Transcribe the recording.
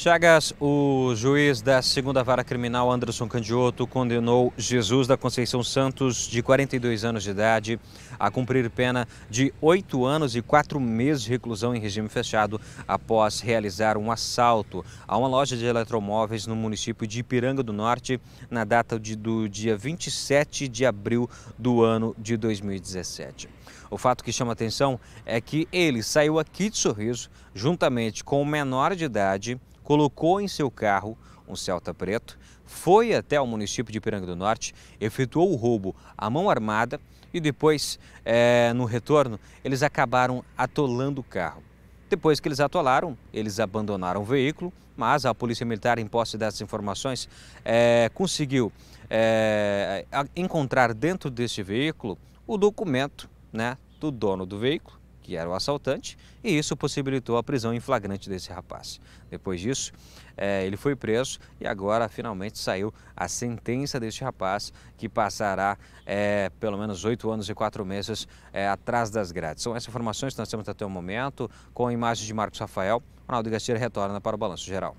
Chagas, o juiz da segunda vara criminal Anderson Candioto condenou Jesus da Conceição Santos, de 42 anos de idade, a cumprir pena de oito anos e quatro meses de reclusão em regime fechado após realizar um assalto a uma loja de eletromóveis no município de Ipiranga do Norte na data de, do dia 27 de abril do ano de 2017. O fato que chama atenção é que ele saiu aqui de Sorriso juntamente com o menor de idade colocou em seu carro um Celta preto, foi até o município de Piranga do Norte, efetuou o roubo à mão armada e depois, é, no retorno, eles acabaram atolando o carro. Depois que eles atolaram, eles abandonaram o veículo, mas a Polícia Militar, em posse dessas informações, é, conseguiu é, encontrar dentro deste veículo o documento né, do dono do veículo que era o assaltante, e isso possibilitou a prisão em flagrante desse rapaz. Depois disso, é, ele foi preso e agora finalmente saiu a sentença deste rapaz, que passará é, pelo menos oito anos e quatro meses é, atrás das grades. São essas informações que nós temos até o momento, com imagens de Marcos Rafael. Ronaldo Gasteira retorna para o Balanço Geral.